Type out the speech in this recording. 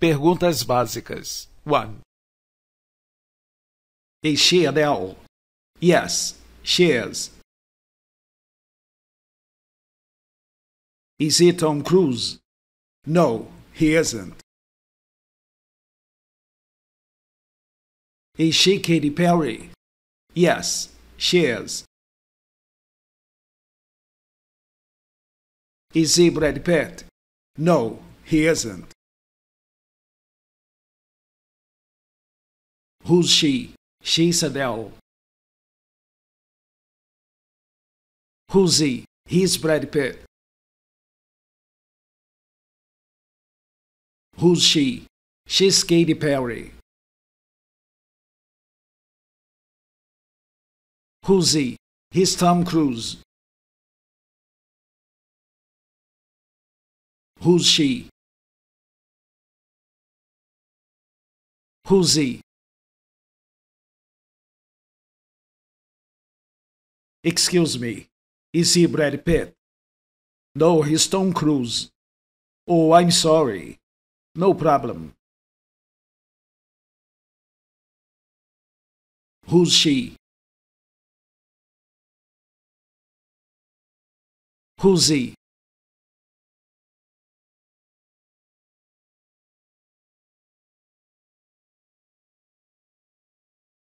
Perguntas básicas. 1. Is she Adele? Yes, she is. Is he Tom Cruise? No, he isn't. Is she Katy Perry? Yes, she is. Is he Brad Pitt? No, he isn't. Who's she? She's Adele. Who's he? He's Brad Pitt. Who's she? She's Katy Perry. Who's he? He's Tom Cruise. Who's she? Who's he? Excuse me, is he Brad Pitt? No, he's Tom Cruise. Oh, I'm sorry. No problem. Who's she? Who's he?